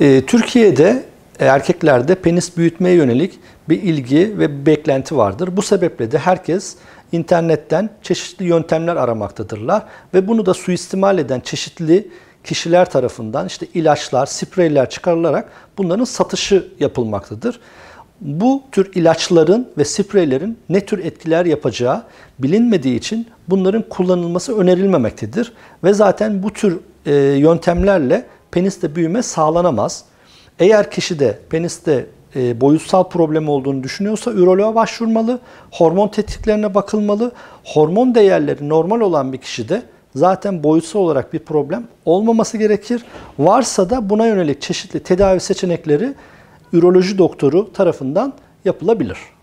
Ee, Türkiye'de e, erkeklerde penis büyütmeye yönelik bir ilgi ve bir beklenti vardır. Bu sebeple de herkes internetten çeşitli yöntemler aramaktadırlar ve bunu da suistimal eden çeşitli kişiler tarafından işte ilaçlar, spreyler çıkarılarak bunların satışı yapılmaktadır. Bu tür ilaçların ve spreylerin ne tür etkiler yapacağı bilinmediği için bunların kullanılması önerilmemektedir ve zaten bu tür e, yöntemlerle peniste büyüme sağlanamaz. Eğer kişide peniste e, boyutsal problem olduğunu düşünüyorsa üroloğa başvurmalı, hormon tetiklerine bakılmalı. Hormon değerleri normal olan bir kişide zaten boyutsal olarak bir problem olmaması gerekir. Varsa da buna yönelik çeşitli tedavi seçenekleri üroloji doktoru tarafından yapılabilir.